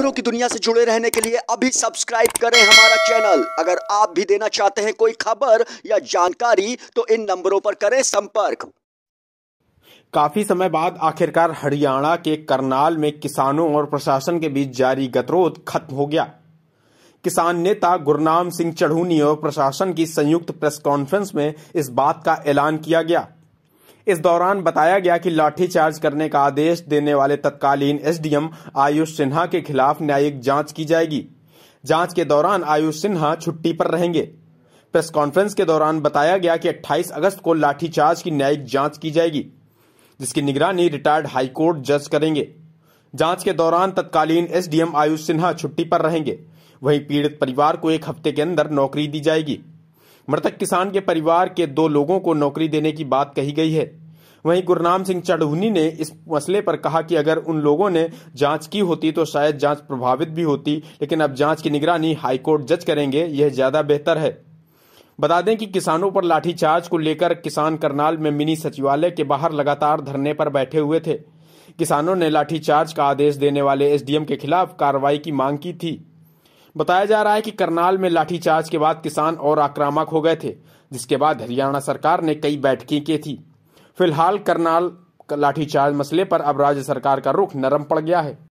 खबरों की दुनिया से जुड़े रहने के लिए अभी सब्सक्राइब करें हमारा चैनल अगर आप भी देना चाहते हैं कोई खबर या जानकारी तो इन नंबरों पर करें संपर्क काफी समय बाद आखिरकार हरियाणा के करनाल में किसानों और प्रशासन के बीच जारी गतिरोध खत्म हो गया किसान नेता गुरनाम सिंह चढ़ूनी और प्रशासन की संयुक्त प्रेस कॉन्फ्रेंस में इस बात का ऐलान किया गया इस दौरान बताया गया कि लाठीचार्ज करने का आदेश देने वाले तत्कालीन एसडीएम आयुष सिन्हा के खिलाफ न्यायिक जांच की जाएगी जांच के दौरान आयुष सिन्हा छुट्टी पर रहेंगे प्रेस कॉन्फ्रेंस के दौरान बताया गया कि 28 अगस्त को लाठीचार्ज की न्यायिक जांच की जाएगी जिसकी निगरानी रिटायर्ड हाईकोर्ट जज करेंगे जांच के दौरान तत्कालीन एसडीएम आयुष सिन्हा छुट्टी पर रहेंगे वहीं पीड़ित परिवार को एक हफ्ते के अंदर नौकरी दी जाएगी मृतक किसान के परिवार के दो लोगों को नौकरी देने की बात कही गई है वहीं गुरनाम सिंह चढ़वनी ने इस मसले पर कहा कि अगर उन लोगों ने जांच की होती तो शायद जांच प्रभावित भी होती लेकिन अब जांच की निगरानी हाईकोर्ट जज करेंगे यह ज्यादा बेहतर है बता दें कि किसानों पर लाठीचार्ज को लेकर किसान करनाल में मिनी सचिवालय के बाहर लगातार धरने पर बैठे हुए थे किसानों ने लाठीचार्ज का आदेश देने वाले एसडीएम के खिलाफ कार्रवाई की मांग की थी बताया जा रहा है कि करनाल में लाठीचार्ज के बाद किसान और आक्रामक हो गए थे जिसके बाद हरियाणा सरकार ने कई बैठकें की थी फिलहाल करनाल लाठीचार्ज मसले पर अब राज्य सरकार का रुख नरम पड़ गया है